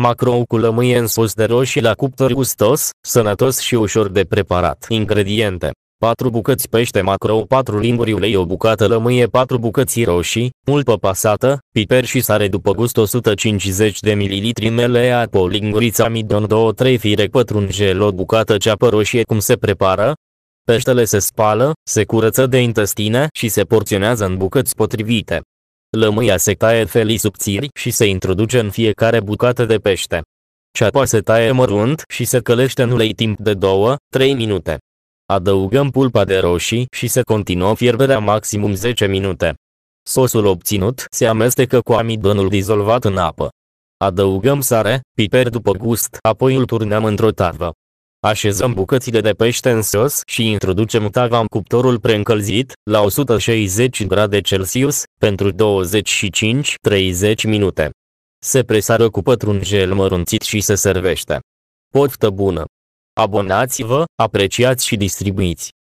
Macrou cu lămâie în sos de roșii la cuptor gustos, sănătos și ușor de preparat. Ingrediente 4 bucăți pește macro, 4 linguri ulei, o bucată lămâie, 4 bucăți roșii, multă pasată, piper și sare după gust 150 de ml mele apă, lingurița midon 2-3 fire pătrunjel, o bucată ceapă roșie cum se prepară, Peștele se spală, se curăță de intestine și se porționează în bucăți potrivite. Lămâia se taie felii subțiri și se introduce în fiecare bucată de pește. Ceapa se taie mărunt și se călește în ulei timp de 2-3 minute. Adăugăm pulpa de roșii și se continuă fierberea maximum 10 minute. Sosul obținut se amestecă cu amidonul dizolvat în apă. Adăugăm sare, piper după gust, apoi îl turnăm într-o tavă. Așezăm bucățile de pește în sos și introducem tava în cuptorul preîncălzit, la 160 grade Celsius, pentru 25-30 minute. Se presară cu pătrunjel mărunțit și se servește. Poftă bună! Abonați-vă, apreciați și distribuiți!